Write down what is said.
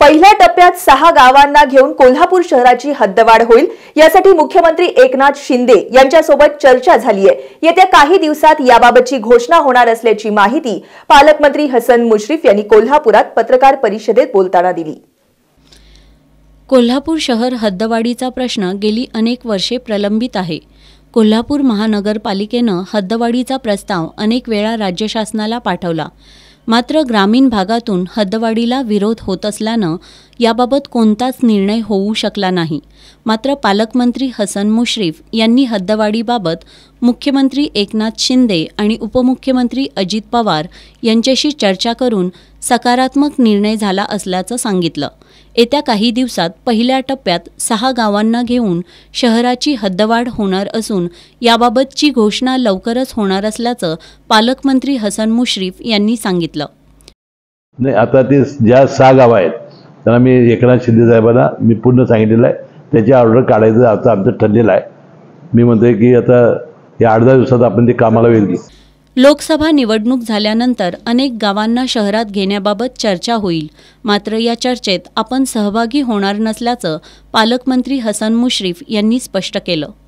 पहिल्या टप्प्यात सहा गावांना घेऊन कोल्हापूर शहराची हद्दवाढ होईल यासाठी मुख्यमंत्री एकनाथ शिंदे यांच्यासोबत चर्चा झाली आहे येत्या काही दिवसात याबाबतची घोषणा होणार असल्याची माहिती पालकमंत्री हसन मुश्रीफ यांनी कोल्हापुरात पत्रकार परिषदेत बोलताना दिली कोल्हापूर शहर हद्दवाढीचा प्रश्न गेली अनेक वर्षे प्रलंबित आहे कोल्हापूर महानगरपालिकेनं हद्दवाढीचा प्रस्ताव अनेक वेळा राज्य शासनाला पाठवला मात्र ग्रामीण भागातून हद्दवाढीला विरोध होत असल्यानं याबाबत कोणताच निर्णय होऊ शकला नाही मात्र पालकमंत्री हसन मुश्रीफ यांनी हद्दवाढीबाबत मुख्यमंत्री एकनाथ शिंदे आणि उपमुख्यमंत्री अजित पवार यांच्याशी चर्चा करून सकारात्मक निर्णय झाला असल्याचं सांगितलं येत्या काही दिवसात पहिल्या टप्प्यात सहा गावांना घेऊन शहराची हद्दवाढ होणार असून याबाबतची घोषणा लवकरच होणार असल्याचं पालकमंत्री हसन मुश्रीफ यांनी सांगितलं नाही आता ते ज्या सहा गाव आहेत त्यांना मी एकनाथ शिंदे साहेबांना मी पूर्ण सांगितलेलं आहे त्याची ऑर्डर काढायचं आता आमचं ठरलेलं आहे मी म्हणतोय की आता या आठ दहा दिवसात आपण ते कामाला वेळ लोकसभा निवडणूक झाल्यानंतर अनेक गावांना शहरात घेण्याबाबत चर्चा होईल मात्र या चर्चेत आपण सहभागी होणार नसल्याचं पालकमंत्री हसन मुश्रीफ यांनी स्पष्ट केलं